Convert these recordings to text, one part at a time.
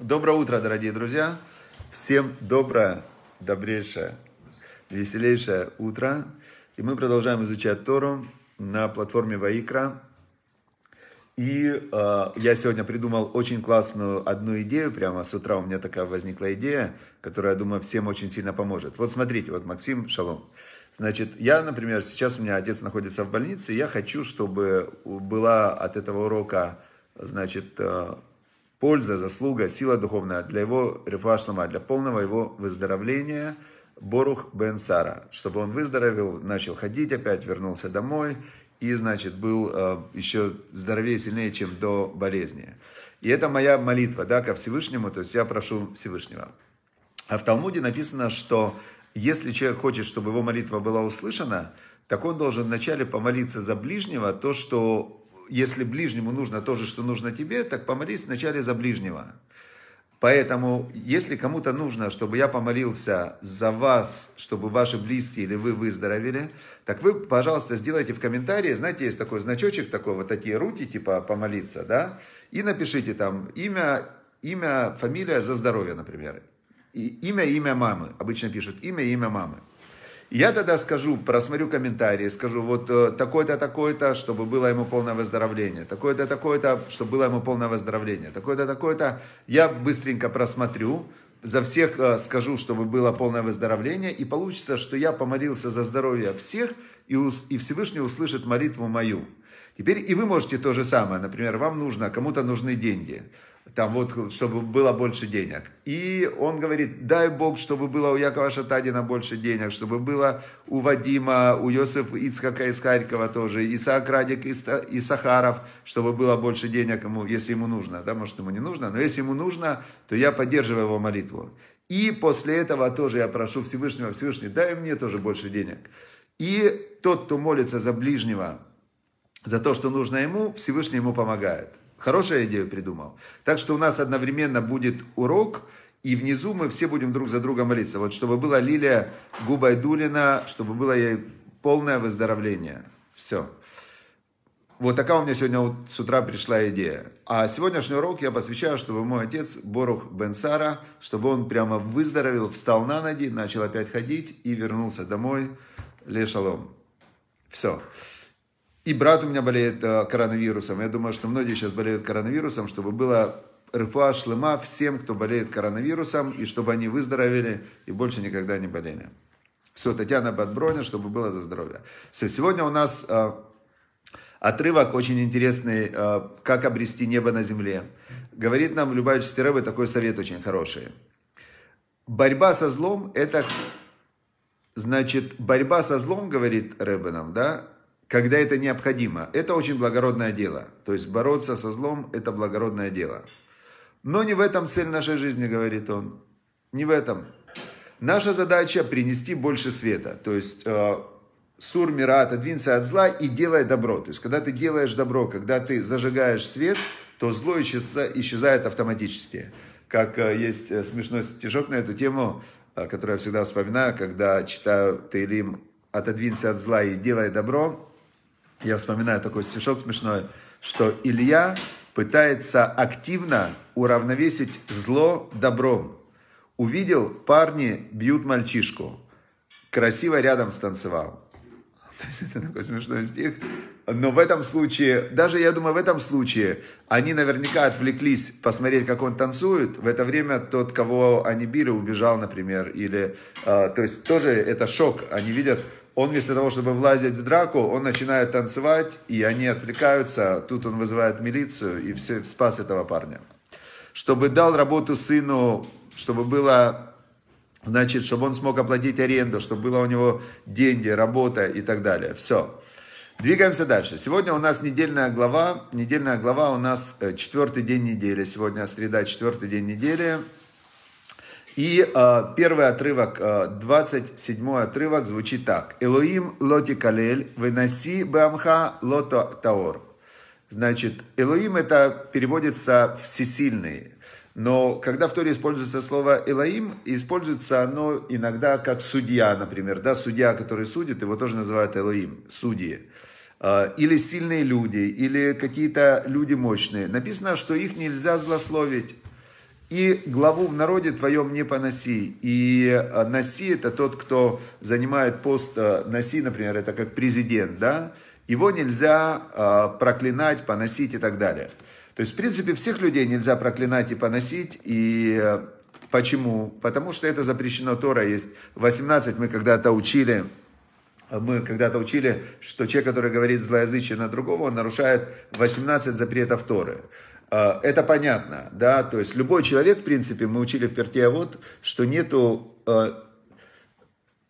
Доброе утро, дорогие друзья. Всем доброе, добрейшее, веселейшее утро. И мы продолжаем изучать Тору на платформе Ваикра. И э, я сегодня придумал очень классную одну идею, прямо с утра у меня такая возникла идея, которая, я думаю, всем очень сильно поможет. Вот смотрите, вот Максим, шалом. Значит, я, например, сейчас у меня отец находится в больнице, и я хочу, чтобы была от этого урока, значит, э, польза, заслуга, сила духовная для его рифашного, для полного его выздоровления Борух бен Сара, чтобы он выздоровел, начал ходить опять, вернулся домой и, значит, был э, еще здоровее, сильнее, чем до болезни. И это моя молитва, да, ко Всевышнему, то есть я прошу Всевышнего. А в Талмуде написано, что если человек хочет, чтобы его молитва была услышана, так он должен вначале помолиться за ближнего, то, что если ближнему нужно то же, что нужно тебе, так помолись вначале за ближнего. Поэтому, если кому-то нужно, чтобы я помолился за вас, чтобы ваши близкие или вы выздоровели, так вы, пожалуйста, сделайте в комментарии, знаете, есть такой значочек, такой вот такие руки, типа помолиться, да, и напишите там имя, имя, фамилия за здоровье, например, и имя, имя мамы, обычно пишут имя, имя мамы. Я тогда скажу, просмотрю комментарии, скажу вот э, такое-то, такое-то, чтобы было ему полное выздоровление, такое-то, такое-то, чтобы было ему полное выздоровление, такое-то, такое-то. Я быстренько просмотрю, за всех э, скажу, чтобы было полное выздоровление, и получится, что я помолился за здоровье всех, и, и Всевышний услышит молитву мою. Теперь и вы можете то же самое. Например, вам нужно, кому-то нужны деньги там вот, чтобы было больше денег. И он говорит, дай Бог, чтобы было у Якова Шатадина больше денег, чтобы было у Вадима, у Йосифа Ицкака из Харькова тоже, Исаак Радик и Сахаров, чтобы было больше денег ему, если ему нужно, да, может, ему не нужно, но если ему нужно, то я поддерживаю его молитву. И после этого тоже я прошу Всевышнего, Всевышний, дай мне тоже больше денег. И тот, кто молится за ближнего, за то, что нужно ему, Всевышний ему помогает. Хорошая идею придумал. Так что у нас одновременно будет урок, и внизу мы все будем друг за друга молиться. Вот чтобы была Лилия Губайдулина, чтобы было ей полное выздоровление. Все. Вот такая у меня сегодня вот с утра пришла идея. А сегодняшний урок я посвящаю, чтобы мой отец Борух Бенсара, чтобы он прямо выздоровел, встал на ноги, начал опять ходить и вернулся домой. Лешалом. Все. И брат у меня болеет э, коронавирусом. Я думаю, что многие сейчас болеют коронавирусом, чтобы было рифа шлема всем, кто болеет коронавирусом, и чтобы они выздоровели и больше никогда не болели. Все, Татьяна Бадброня, чтобы было за здоровье. Все, сегодня у нас э, отрывок очень интересный, э, как обрести небо на земле. Говорит нам Любая Чистерева такой совет очень хороший. Борьба со злом – это, значит, борьба со злом, говорит Рэбе нам, да, когда это необходимо. Это очень благородное дело. То есть бороться со злом – это благородное дело. Но не в этом цель нашей жизни, говорит он. Не в этом. Наша задача – принести больше света. То есть э, сур мира отодвинься от зла и делай добро. То есть когда ты делаешь добро, когда ты зажигаешь свет, то зло исчезает, автоматически. Как э, есть э, смешной стишок на эту тему, э, который я всегда вспоминаю, когда читаю Тейлим «Отодвинься от зла и делай добро», я вспоминаю такой стишок смешной, что Илья пытается активно уравновесить зло добром. Увидел, парни бьют мальчишку. Красиво рядом станцевал. То есть это такой смешной стих. Но в этом случае, даже я думаю, в этом случае они наверняка отвлеклись посмотреть, как он танцует. В это время тот, кого они били, убежал, например. Или, э, то есть тоже это шок. Они видят, он вместо того, чтобы влазить в драку, он начинает танцевать, и они отвлекаются. Тут он вызывает милицию и все спас этого парня. Чтобы дал работу сыну, чтобы было, значит, чтобы он смог оплатить аренду, чтобы было у него деньги, работа и так далее. Все. Двигаемся дальше. Сегодня у нас недельная глава. Недельная глава у нас э, четвертый день недели. Сегодня среда, четвертый день недели. И э, первый отрывок, э, 27 отрывок звучит так. «Элоим лоти калель, выноси бамха лото таор». Значит, Элоим это переводится «всесильный». Но когда в Торе используется слово «элоим», используется оно иногда как «судья», например. Да? Судья, который судит, его тоже называют «элоим», «судьи» э, или сильные люди, или какие-то люди мощные. Написано, что их нельзя злословить и главу в народе твоем не поноси. И э, носи это тот, кто занимает пост э, носи, например, это как президент, да? Его нельзя э, проклинать, поносить и так далее. То есть, в принципе, всех людей нельзя проклинать и поносить, и Почему? Потому что это запрещено Тора. Есть 18, мы когда-то учили, мы когда-то учили, что человек, который говорит злоязычие на другого, он нарушает 18 запретов Торы. А, это понятно, да, то есть любой человек, в принципе, мы учили в перте, а вот, что нету, а,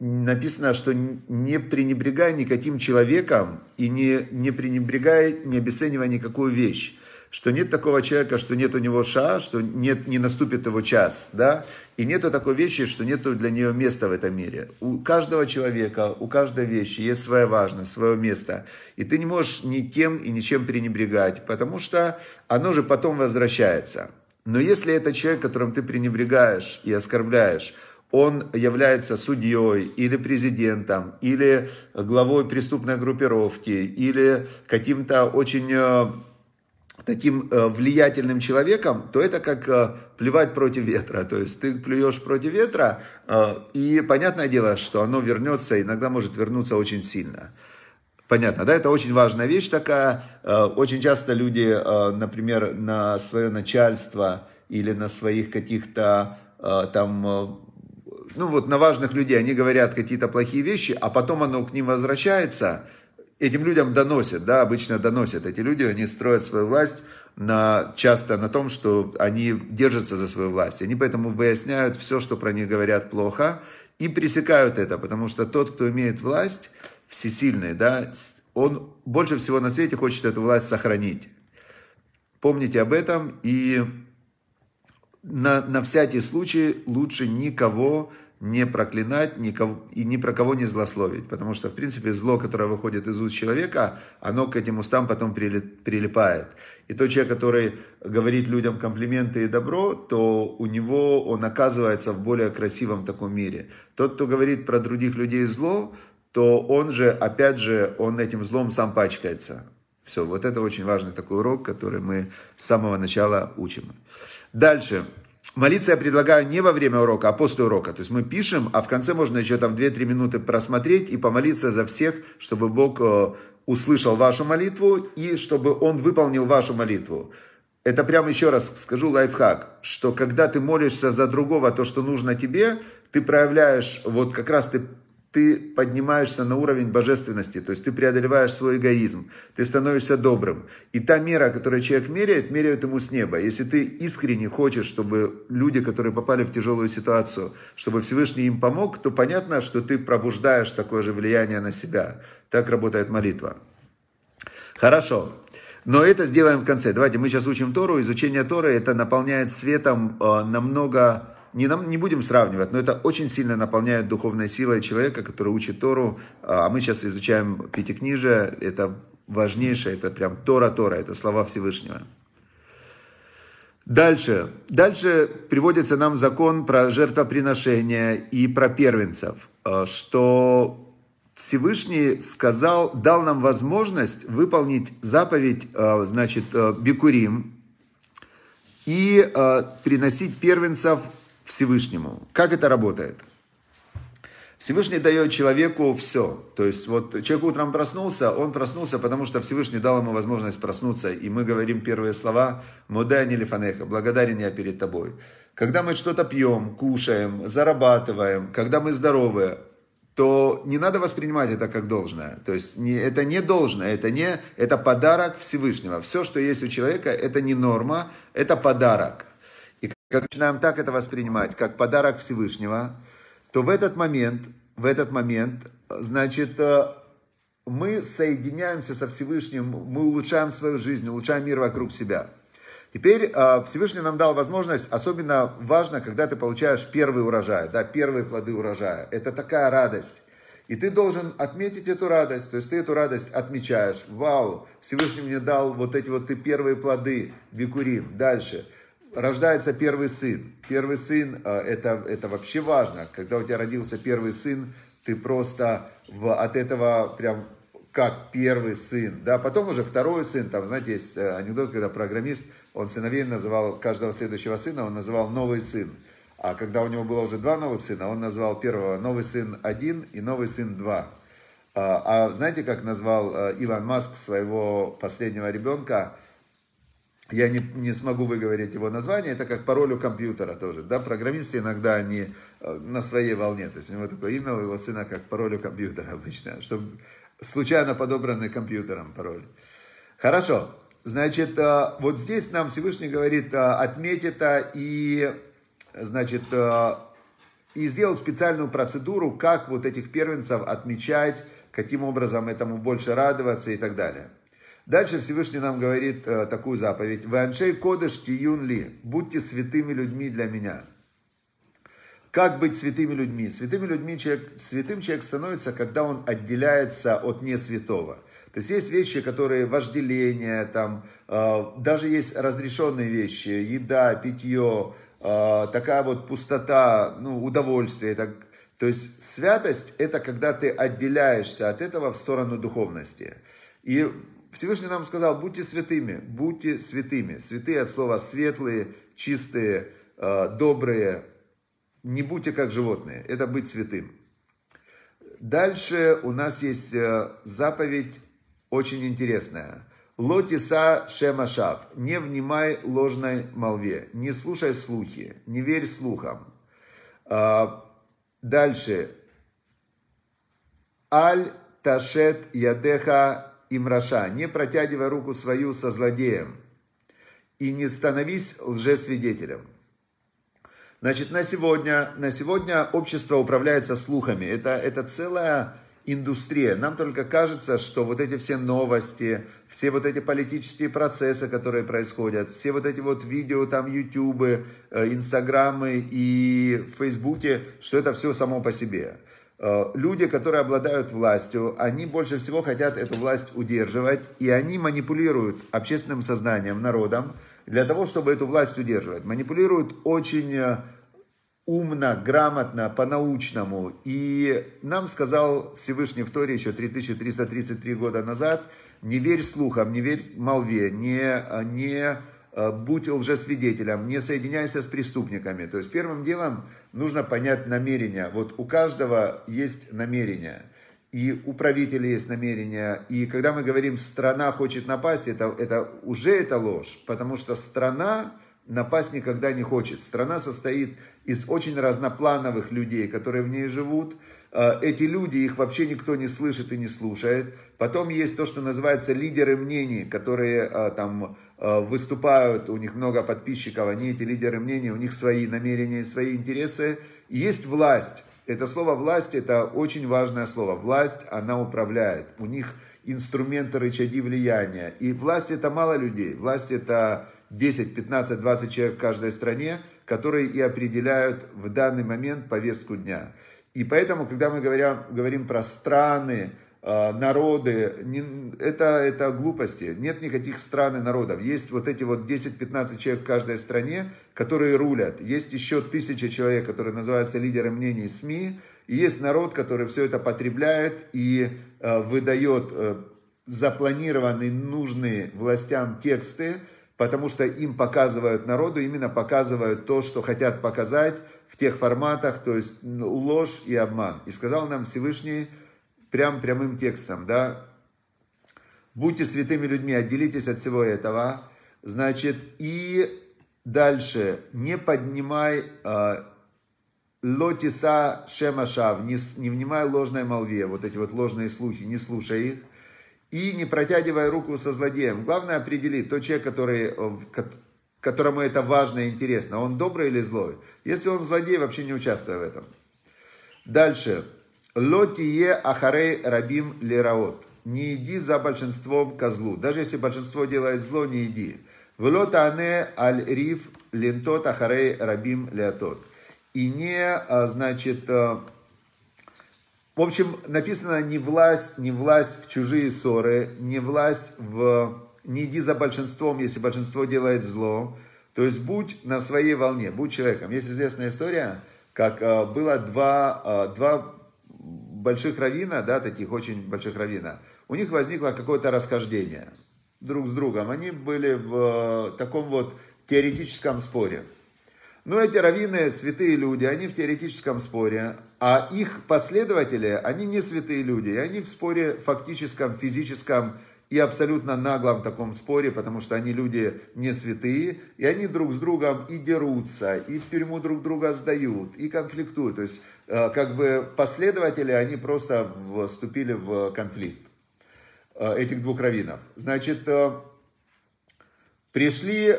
написано, что не пренебрегай никаким человеком и не, не пренебрегай, не обесценивай никакую вещь что нет такого человека, что нет у него ша, что нет, не наступит его час, да, и нету такой вещи, что нету для нее места в этом мире. У каждого человека, у каждой вещи есть своя важность, свое место, и ты не можешь ни тем и ничем пренебрегать, потому что оно же потом возвращается. Но если это человек, которым ты пренебрегаешь и оскорбляешь, он является судьей или президентом, или главой преступной группировки, или каким-то очень э, таким э, влиятельным человеком, то это как э, плевать против ветра. То есть ты плюешь против ветра, э, и понятное дело, что оно вернется, иногда может вернуться очень сильно. Понятно, да, это очень важная вещь такая. Э, очень часто люди, э, например, на свое начальство или на своих каких-то э, там ну вот на важных людей, они говорят какие-то плохие вещи, а потом оно к ним возвращается, этим людям доносят, да, обычно доносят. Эти люди, они строят свою власть на, часто на том, что они держатся за свою власть. Они поэтому выясняют все, что про них говорят плохо, и пресекают это, потому что тот, кто имеет власть, всесильный, да, он больше всего на свете хочет эту власть сохранить. Помните об этом и на, на всякий случай лучше никого не проклинать никого, и ни про кого не злословить. Потому что, в принципе, зло, которое выходит из уст человека, оно к этим устам потом прилипает. И тот человек, который говорит людям комплименты и добро, то у него он оказывается в более красивом таком мире. Тот, кто говорит про других людей зло, то он же, опять же, он этим злом сам пачкается. Все, вот это очень важный такой урок, который мы с самого начала учим. Дальше. Молиться я предлагаю не во время урока, а после урока. То есть мы пишем, а в конце можно еще там 2-3 минуты просмотреть и помолиться за всех, чтобы Бог э, услышал вашу молитву и чтобы Он выполнил вашу молитву. Это прям еще раз скажу лайфхак, что когда ты молишься за другого то, что нужно тебе, ты проявляешь, вот как раз ты ты поднимаешься на уровень божественности, то есть ты преодолеваешь свой эгоизм, ты становишься добрым. И та мера, которую человек меряет, меряет ему с неба. Если ты искренне хочешь, чтобы люди, которые попали в тяжелую ситуацию, чтобы Всевышний им помог, то понятно, что ты пробуждаешь такое же влияние на себя. Так работает молитва. Хорошо. Но это сделаем в конце. Давайте мы сейчас учим Тору. Изучение Торы это наполняет светом э, намного не, нам, не будем сравнивать, но это очень сильно наполняет духовной силой человека, который учит Тору. А, а мы сейчас изучаем Пятикнижие, это важнейшее, это прям Тора-Тора, это слова Всевышнего. Дальше. Дальше приводится нам закон про жертвоприношение и про первенцев, а, что Всевышний сказал, дал нам возможность выполнить заповедь, а, значит, Бикурим, и э, приносить первенцев Всевышнему. Как это работает? Всевышний дает человеку все. То есть вот человек утром проснулся, он проснулся, потому что Всевышний дал ему возможность проснуться. И мы говорим первые слова «Мудайни лифанеха» – «Благодарен я перед тобой». Когда мы что-то пьем, кушаем, зарабатываем, когда мы здоровы, то не надо воспринимать это как должное. То есть не, это не должное, это, не, это подарок Всевышнего. Все, что есть у человека, это не норма, это подарок как начинаем так это воспринимать, как подарок Всевышнего, то в этот момент, в этот момент, значит, э, мы соединяемся со Всевышним, мы улучшаем свою жизнь, улучшаем мир вокруг себя. Теперь э, Всевышний нам дал возможность, особенно важно, когда ты получаешь первый урожай, да, первые плоды урожая. Это такая радость. И ты должен отметить эту радость, то есть ты эту радость отмечаешь. Вау, Всевышний мне дал вот эти вот ты первые плоды, Викурим. Дальше рождается первый сын. Первый сын, э, это, это вообще важно. Когда у тебя родился первый сын, ты просто в, от этого прям как первый сын, да, потом уже второй сын, там, знаете, есть э, анекдот, когда программист, он сыновей называл, каждого следующего сына он называл новый сын, а когда у него было уже два новых сына, он назвал первого новый сын один и новый сын два. А, а знаете, как назвал э, Иван Маск своего последнего ребенка? я не, не смогу выговорить его название, это как пароль у компьютера тоже, да, программисты иногда они э, на своей волне, то есть у него такое имя, у его сына как пароль у компьютера обычно, чтобы случайно подобранный компьютером пароль. Хорошо, значит, э, вот здесь нам Всевышний говорит, э, отметь это и, значит, и сделал специальную процедуру, как вот этих первенцев отмечать, каким образом этому больше радоваться и так далее. Дальше Всевышний нам говорит э, такую заповедь. «Ваншей кодыш киюн ли, будьте святыми людьми для меня». Как быть святыми людьми? Святыми людьми человек, святым человек становится, когда он отделяется от несвятого. То есть есть вещи, которые вожделение, там, э, даже есть разрешенные вещи, еда, питье, э, такая вот пустота, ну, удовольствие. Так, то есть святость – это когда ты отделяешься от этого в сторону духовности. И Всевышний нам сказал, будьте святыми, будьте святыми. Святые от слова светлые, чистые, э, добрые. Не будьте как животные, это быть святым. Дальше у нас есть э, заповедь очень интересная. Лотиса шемашав. Не внимай ложной молве. Не слушай слухи. Не верь слухам. Э, дальше. Аль ташет ядеха Имраша, не протягивай руку свою со злодеем и не становись лжесвидетелем. Значит, на сегодня, на сегодня общество управляется слухами. Это, это целая индустрия. Нам только кажется, что вот эти все новости, все вот эти политические процессы, которые происходят, все вот эти вот видео там ютубы, э, инстаграмы и фейсбуке, что это все само по себе. Э, люди, которые обладают властью, они больше всего хотят эту власть удерживать, и они манипулируют общественным сознанием, народом, для того, чтобы эту власть удерживать. Манипулируют очень э, умно, грамотно, по-научному. И нам сказал Всевышний в Торе еще 3333 года назад, не верь слухам, не верь молве, не, э, не будь лжесвидетелем, не соединяйся с преступниками. То есть первым делом нужно понять намерение. Вот у каждого есть намерение. И у правителей есть намерение. И когда мы говорим «страна хочет напасть», это, это уже это ложь. Потому что страна напасть никогда не хочет. Страна состоит из очень разноплановых людей, которые в ней живут. Э, эти люди, их вообще никто не слышит и не слушает. Потом есть то, что называется лидеры мнений, которые э, там э, выступают, у них много подписчиков, они эти лидеры мнений, у них свои намерения, свои интересы. есть власть. Это слово «власть» – это очень важное слово. Власть, она управляет. У них инструменты рычаги влияния. И власть – это мало людей. Власть – это 10, 15, 20 человек в каждой стране, которые и определяют в данный момент повестку дня. И поэтому, когда мы говорим говорим про страны, э, народы, не, это, это глупости. Нет никаких стран и народов. Есть вот эти вот 10-15 человек в каждой стране, которые рулят. Есть еще тысяча человек, которые называются лидеры мнений СМИ. И есть народ, который все это потребляет и э, выдает э, запланированные нужные властям тексты, потому что им показывают народу, именно показывают то, что хотят показать в тех форматах, то есть ну, ложь и обман. И сказал нам Всевышний прям прямым текстом, да, будьте святыми людьми, отделитесь от всего этого, значит, и дальше, не поднимай а, лотиса шемаша, не, не внимай ложной молве, вот эти вот ложные слухи, не слушай их, и не протягивая руку со злодеем. Главное определить тот человек, который, э, которому это важно и интересно, он добрый или злой. Если он злодей, вообще не участвуй в этом. Дальше. Лотие ахарей рабим лираот. Не иди за большинством козлу. Даже если большинство делает зло, не иди. Влотане аль риф лентот ахарей рабим леотот. И не, а, значит, э, в общем, написано не власть, не власть в чужие ссоры, не власть в... Не иди за большинством, если большинство делает зло. То есть будь на своей волне, будь человеком. Есть известная история, как э, было два, э, два больших равина, да, таких очень больших равина. У них возникло какое-то расхождение друг с другом. Они были в э, таком вот теоретическом споре. Но ну, эти раввины святые люди, они в теоретическом споре, а их последователи, они не святые люди, и они в споре фактическом, физическом и абсолютно наглом таком споре, потому что они люди не святые, и они друг с другом и дерутся, и в тюрьму друг друга сдают, и конфликтуют. То есть, э, как бы последователи, они просто вступили в конфликт э, этих двух раввинов. Значит, э, пришли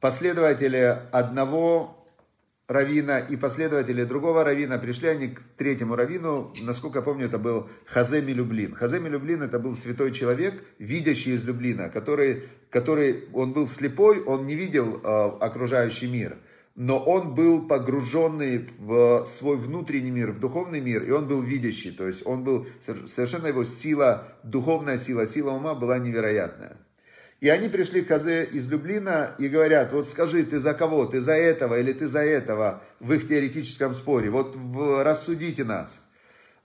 последователи одного равина и последователи другого равина пришли они к третьему равину, насколько я помню, это был Хаземи Люблин. Хаземи Люблин это был святой человек, видящий из Люблина, который, который он был слепой, он не видел э, окружающий мир, но он был погруженный в свой внутренний мир, в духовный мир, и он был видящий, то есть он был совершенно его сила, духовная сила, сила ума была невероятная. И они пришли к Хазе из Люблина и говорят, вот скажи, ты за кого, ты за этого или ты за этого в их теоретическом споре, вот в, рассудите нас.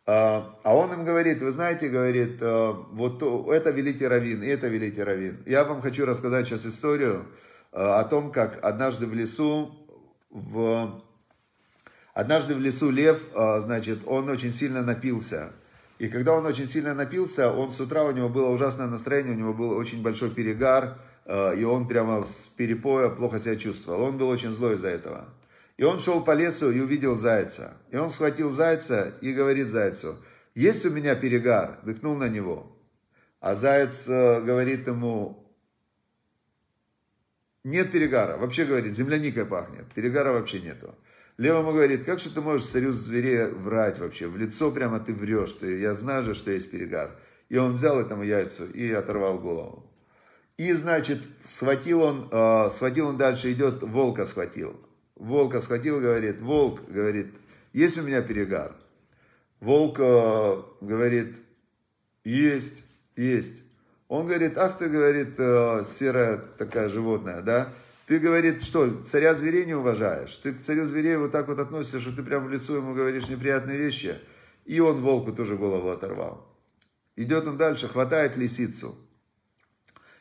А, а он им говорит, вы знаете, говорит, э, вот это великий раввин, и это великий раввин. Я вам хочу рассказать сейчас историю э, о том, как однажды в лесу, в... однажды в лесу лев, э, значит, он очень сильно напился. И когда он очень сильно напился, он с утра, у него было ужасное настроение, у него был очень большой перегар, э, и он прямо с перепоя плохо себя чувствовал. Он был очень злой из-за этого. И он шел по лесу и увидел зайца. И он схватил зайца и говорит зайцу, есть у меня перегар, дыхнул на него. А заяц э, говорит ему, нет перегара, вообще говорит, земляникой пахнет, перегара вообще нету. Лев ему говорит, как же ты можешь царю зверей врать вообще? В лицо прямо ты врешь, ты, я знаю же, что есть перегар. И он взял этому яйцу и оторвал голову. И, значит, схватил он, э, схватил он дальше, идет, волка схватил. Волка схватил, говорит, волк, говорит, есть у меня перегар? Волк э, говорит, есть, есть. Он говорит, ах ты, говорит, э, серая такая животное, да? Ты, говорит, что, царя зверей не уважаешь? Ты к царю зверей вот так вот относишься, что ты прям в лицо ему говоришь неприятные вещи. И он волку тоже голову оторвал. Идет он дальше, хватает лисицу.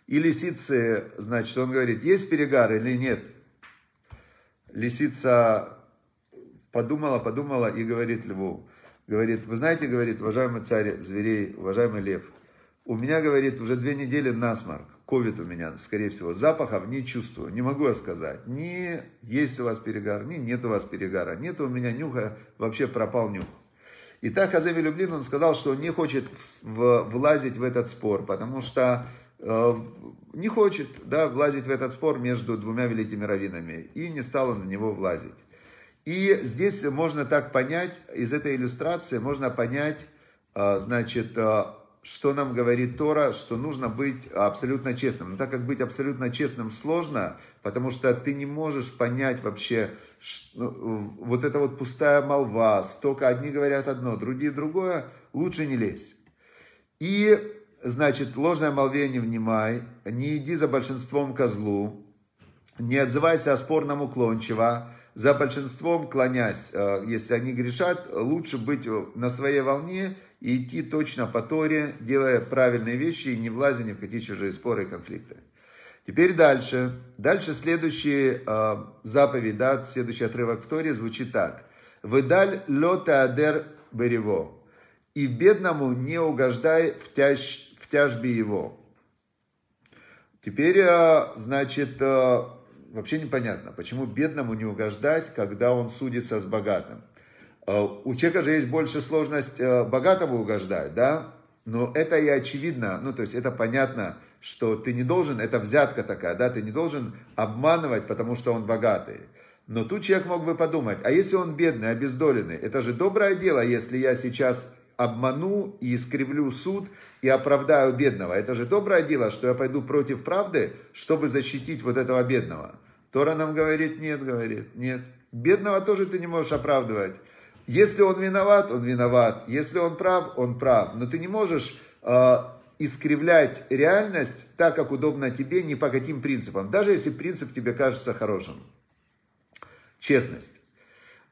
И лисицы, значит, он говорит, есть перегар или нет? Лисица подумала, подумала и говорит льву, говорит, вы знаете, говорит, уважаемый царь зверей, уважаемый лев, у меня, говорит, уже две недели насморк. Ковид у меня, скорее всего. Запахов не чувствую. Не могу я сказать. Ни есть у вас перегар, ни нет у вас перегара. Нет у меня нюха. Вообще пропал нюх. И так Хаземи Люблин, он сказал, что не хочет в, влазить в этот спор, потому что э, не хочет да, влазить в этот спор между двумя великими раввинами. И не стал он в него влазить. И здесь можно так понять, из этой иллюстрации можно понять, э, значит, э, что нам говорит Тора, что нужно быть абсолютно честным. Но так как быть абсолютно честным сложно, потому что ты не можешь понять вообще, что, ну, вот эта вот пустая молва, столько одни говорят одно, другие другое, лучше не лезь. И, значит, ложное молве не внимай, не иди за большинством козлу, не отзывайся о спорном уклончиво, за большинством клонясь. Э, если они грешат, лучше быть э, на своей волне и идти точно по Торе, делая правильные вещи и не влазя ни в какие чужие споры и конфликты. Теперь дальше. Дальше следующий э, заповедь, да, следующий отрывок в Торе звучит так. «Выдаль лота адер берево» «И бедному не угождай в, тяж, в тяжбе его». Теперь, э, значит, э, вообще непонятно, почему бедному не угождать, когда он судится с богатым. Э, у человека же есть больше сложность э, богатому угождать, да? Но это и очевидно, ну, то есть это понятно, что ты не должен, это взятка такая, да, ты не должен обманывать, потому что он богатый. Но тут человек мог бы подумать, а если он бедный, обездоленный, это же доброе дело, если я сейчас обману и искривлю суд и оправдаю бедного. Это же доброе дело, что я пойду против правды, чтобы защитить вот этого бедного. Тора нам говорит, нет, говорит, нет. Бедного тоже ты не можешь оправдывать. Если он виноват, он виноват. Если он прав, он прав. Но ты не можешь э, искривлять реальность так, как удобно тебе, ни по каким принципам. Даже если принцип тебе кажется хорошим. Честность.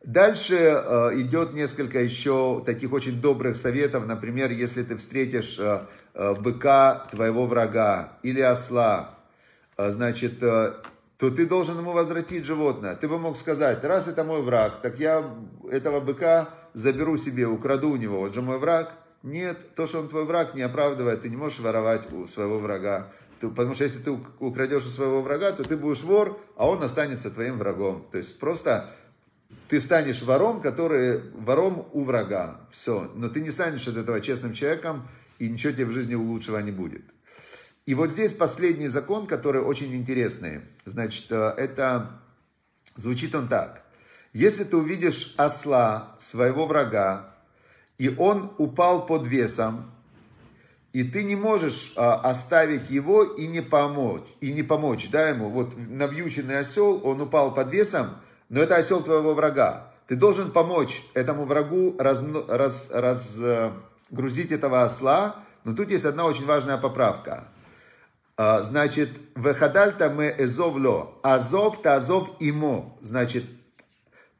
Дальше э, идет несколько еще таких очень добрых советов. Например, если ты встретишь э, э, быка твоего врага или осла, э, значит, э, то ты должен ему возвратить животное. Ты бы мог сказать, раз это мой враг, так я этого быка заберу себе, украду у него, он же мой враг. Нет, то, что он твой враг, не оправдывает, ты не можешь воровать у своего врага. потому что если ты украдешь у своего врага, то ты будешь вор, а он останется твоим врагом. То есть просто ты станешь вором, который вором у врага. Все. Но ты не станешь от этого честным человеком, и ничего тебе в жизни улучшего не будет. И вот здесь последний закон, который очень интересный. Значит, э, это звучит он так. Если ты увидишь осла, своего врага, и он упал под весом, и ты не можешь э, оставить его и не помочь, и не помочь, да, ему. Вот навьюченный осел, он упал под весом, но это осел твоего врага. Ты должен помочь этому врагу разгрузить раз, раз, э, этого осла, но тут есть одна очень важная поправка – а, значит, вехадальта мы эзовло, азов та азов ему. Значит,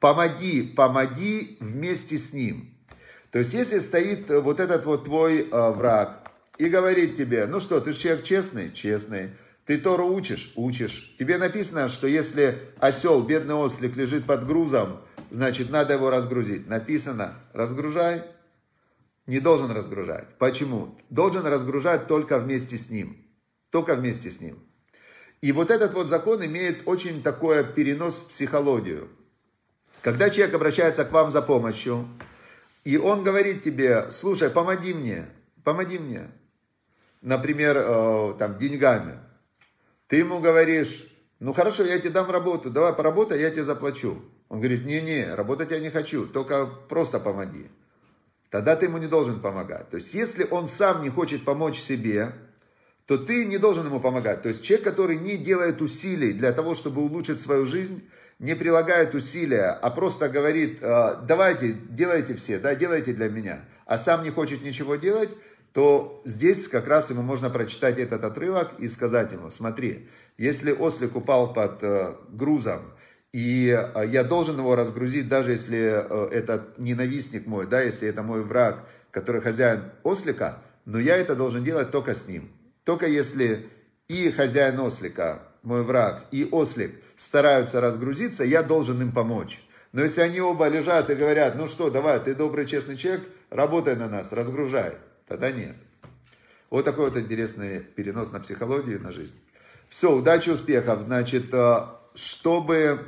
помоги, помоги вместе с ним. То есть, если стоит э, вот этот вот твой э, враг и говорит тебе, ну что, ты человек честный? Честный. Ты Тору учишь? Учишь. Тебе написано, что если осел, бедный ослик, лежит под грузом, значит, надо его разгрузить. Написано, разгружай. Не должен разгружать. Почему? Должен разгружать только вместе с ним только вместе с ним. И вот этот вот закон имеет очень такое перенос в психологию. Когда человек обращается к вам за помощью, и он говорит тебе, слушай, помоги мне, помоги мне, например, э, там, деньгами, ты ему говоришь, ну хорошо, я тебе дам работу, давай поработай, я тебе заплачу. Он говорит, не-не, работать я не хочу, только просто помоги. Тогда ты ему не должен помогать. То есть, если он сам не хочет помочь себе, то ты не должен ему помогать. То есть человек, который не делает усилий для того, чтобы улучшить свою жизнь, не прилагает усилия, а просто говорит, «А, давайте, делайте все, да, делайте для меня, а сам не хочет ничего делать, то здесь как раз ему можно прочитать этот отрывок и сказать ему, смотри, если ослик упал под э, грузом, и э, я должен его разгрузить, даже если э, это ненавистник мой, да, если это мой враг, который хозяин ослика, но я это должен делать только с ним. Только если и хозяин ослика, мой враг, и ослик стараются разгрузиться, я должен им помочь. Но если они оба лежат и говорят, ну что, давай, ты добрый, честный человек, работай на нас, разгружай, тогда нет. Вот такой вот интересный перенос на психологию и на жизнь. Все, удачи, успехов. Значит, э, чтобы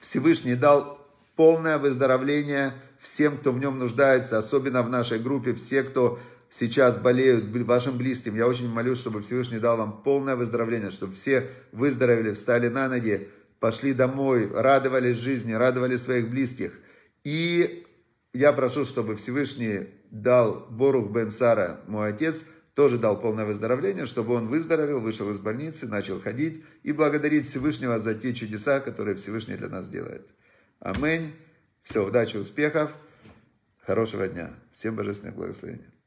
Всевышний дал полное выздоровление всем, кто в нем нуждается, особенно в нашей группе, все, кто сейчас болеют вашим близким. Я очень молюсь, чтобы Всевышний дал вам полное выздоровление, чтобы все выздоровели, встали на ноги, пошли домой, радовались жизни, радовали своих близких. И я прошу, чтобы Всевышний дал Борух Бен Сара, мой отец, тоже дал полное выздоровление, чтобы он выздоровел, вышел из больницы, начал ходить и благодарить Всевышнего за те чудеса, которые Всевышний для нас делает. Аминь. Все, удачи, успехов, хорошего дня. Всем божественных благословений.